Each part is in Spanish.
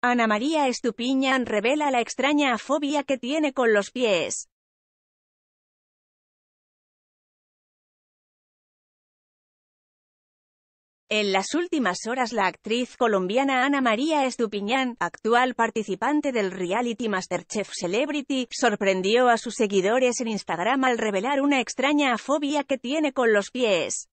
Ana María Estupiñán revela la extraña fobia que tiene con los pies. En las últimas horas la actriz colombiana Ana María Estupiñán, actual participante del reality Masterchef Celebrity, sorprendió a sus seguidores en Instagram al revelar una extraña fobia que tiene con los pies.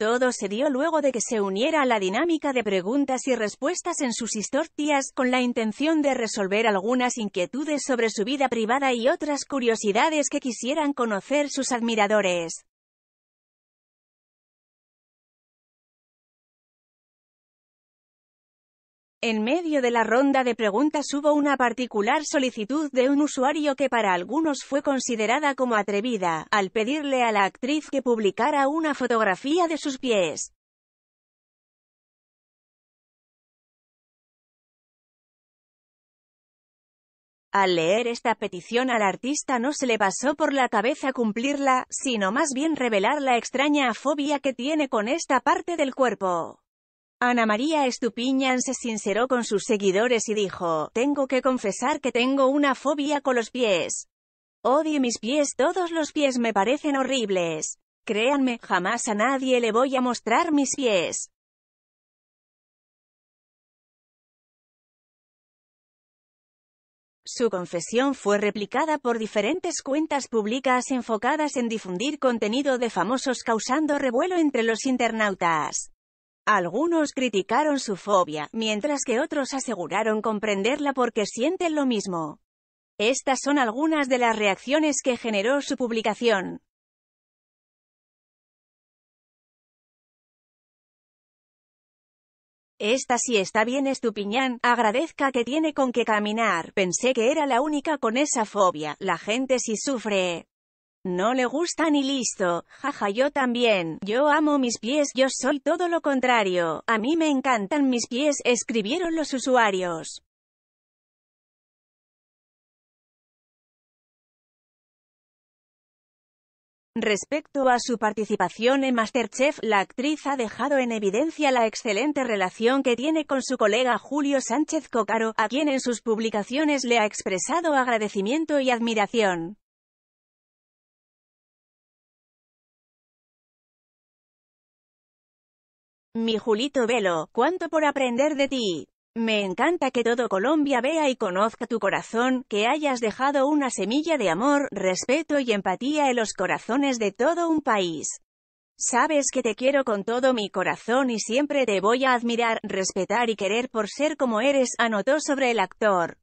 Todo se dio luego de que se uniera a la dinámica de preguntas y respuestas en sus historias, con la intención de resolver algunas inquietudes sobre su vida privada y otras curiosidades que quisieran conocer sus admiradores. En medio de la ronda de preguntas hubo una particular solicitud de un usuario que para algunos fue considerada como atrevida, al pedirle a la actriz que publicara una fotografía de sus pies. Al leer esta petición al artista no se le pasó por la cabeza cumplirla, sino más bien revelar la extraña fobia que tiene con esta parte del cuerpo. Ana María Estupiñán se sinceró con sus seguidores y dijo, tengo que confesar que tengo una fobia con los pies. Odio mis pies, todos los pies me parecen horribles. Créanme, jamás a nadie le voy a mostrar mis pies. Su confesión fue replicada por diferentes cuentas públicas enfocadas en difundir contenido de famosos causando revuelo entre los internautas. Algunos criticaron su fobia, mientras que otros aseguraron comprenderla porque sienten lo mismo. Estas son algunas de las reacciones que generó su publicación. Esta sí está bien Estupiñán, agradezca que tiene con qué caminar, pensé que era la única con esa fobia, la gente sí sufre. No le gusta ni listo, jaja yo también, yo amo mis pies, yo soy todo lo contrario, a mí me encantan mis pies, escribieron los usuarios. Respecto a su participación en Masterchef, la actriz ha dejado en evidencia la excelente relación que tiene con su colega Julio Sánchez Cocaro, a quien en sus publicaciones le ha expresado agradecimiento y admiración. Mi Julito Velo, cuánto por aprender de ti. Me encanta que todo Colombia vea y conozca tu corazón, que hayas dejado una semilla de amor, respeto y empatía en los corazones de todo un país. Sabes que te quiero con todo mi corazón y siempre te voy a admirar, respetar y querer por ser como eres, anotó sobre el actor.